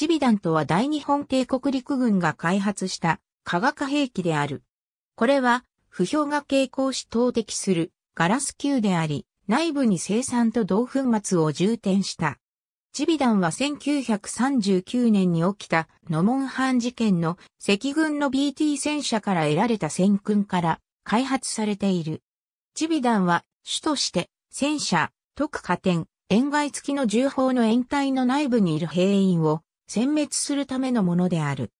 チビダンとは大日本帝国陸軍が開発した化学兵器である。これは、不評が傾向し投擲するガラス球であり、内部に生産と同粉末を充填した。チビダンは1939年に起きたノモンハン事件の赤軍の BT 戦車から得られた戦訓から開発されている。チビダンは主として戦車、特加点、円外付きの銃砲の延体の内部にいる兵員を殲滅するためのものである。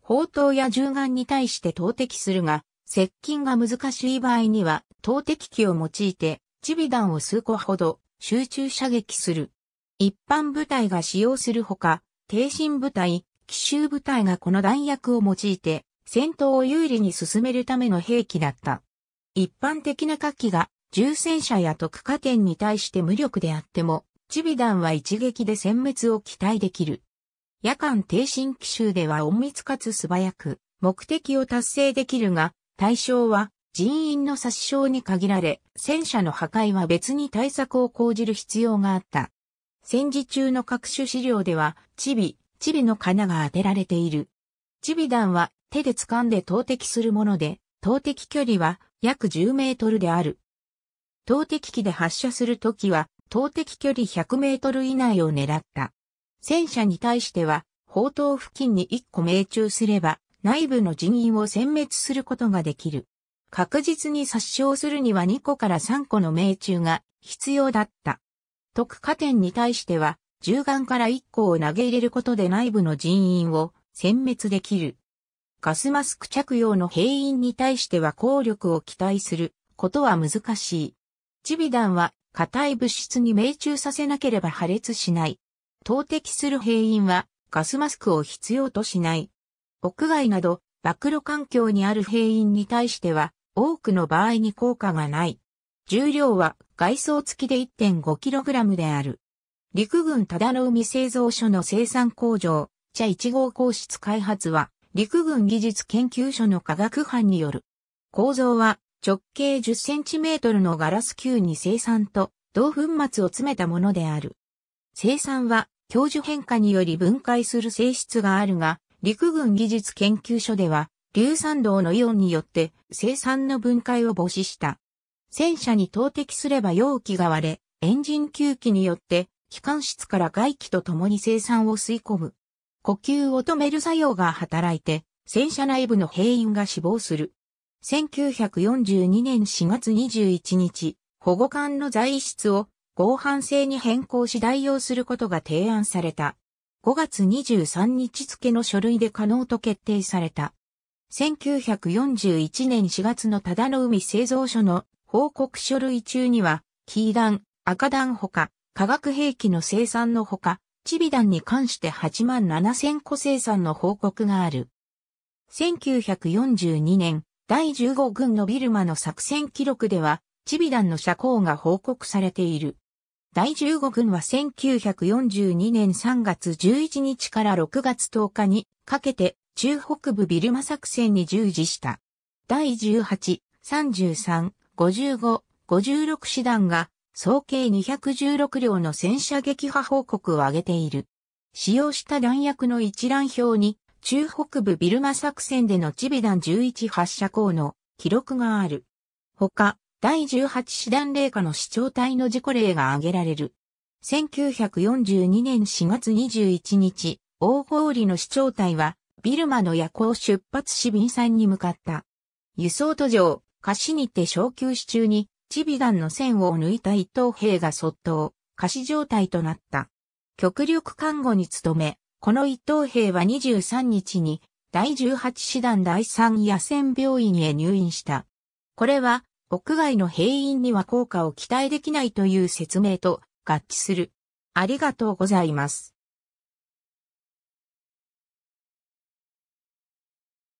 砲塔や銃眼に対して投擲するが、接近が難しい場合には、投擲機を用いて、チビ弾を数個ほど集中射撃する。一般部隊が使用するほか、低身部隊、奇襲部隊がこの弾薬を用いて、戦闘を有利に進めるための兵器だった。一般的な火器が、重戦車や特化点に対して無力であっても、チビ弾は一撃で殲滅を期待できる。夜間低進奇襲では隠密かつ素早く目的を達成できるが、対象は人員の殺傷に限られ、戦車の破壊は別に対策を講じる必要があった。戦時中の各種資料では、チビ、チビの金が当てられている。チビ弾は手で掴んで投擲するもので、投擲距離は約10メートルである。投擲機で発射するときは、投擲距離100メートル以内を狙った。戦車に対しては、砲塔付近に1個命中すれば、内部の人員を殲滅することができる。確実に殺傷するには2個から3個の命中が必要だった。特化点に対しては、銃眼から1個を投げ入れることで内部の人員を殲滅できる。ガスマスク着用の兵員に対しては効力を期待することは難しい。チビダンは硬い物質に命中させなければ破裂しない。投擲する兵員はガスマスクを必要としない。屋外など暴露環境にある兵員に対しては多くの場合に効果がない。重量は外装付きで 1.5kg である。陸軍忠の海製造所の生産工場、茶1号皇室開発は陸軍技術研究所の科学班による。構造は直径 10cm のガラス球に生産と同粉末を詰めたものである。生産は教授変化により分解する性質があるが、陸軍技術研究所では、硫酸銅のイオンによって生産の分解を防止した。戦車に投擲すれば容器が割れ、エンジン吸気によって機関室から外気と共に生産を吸い込む。呼吸を止める作用が働いて、戦車内部の兵員が死亡する。1942年4月21日、保護管の材質を合反制に変更し代用することが提案された。5月23日付の書類で可能と決定された。1941年4月の忠の海製造所の報告書類中には、黄弾、赤弾ほか、化学兵器の生産のほか、チビ弾に関して8万7000個生産の報告がある。1942年、第15軍のビルマの作戦記録では、チビ弾の射光が報告されている。第15軍は1942年3月11日から6月10日にかけて中北部ビルマ作戦に従事した。第18、33、55、56師団が総計216両の戦車撃破報告を挙げている。使用した弾薬の一覧表に中北部ビルマ作戦でのチビ弾11発射口の記録がある。他、第18師団霊下の市長隊の事故例が挙げられる。1942年4月21日、大郡の市長隊は、ビルマの夜行出発民便んに向かった。輸送途上、貸しにて小休止中に、チビガンの線を抜いた伊藤兵が卒倒、貸し状態となった。極力看護に努め、この伊藤兵は23日に、第18師団第3野戦病院へ入院した。これは、屋外の閉院には効果を期待できないという説明と合致する。ありがとうございます。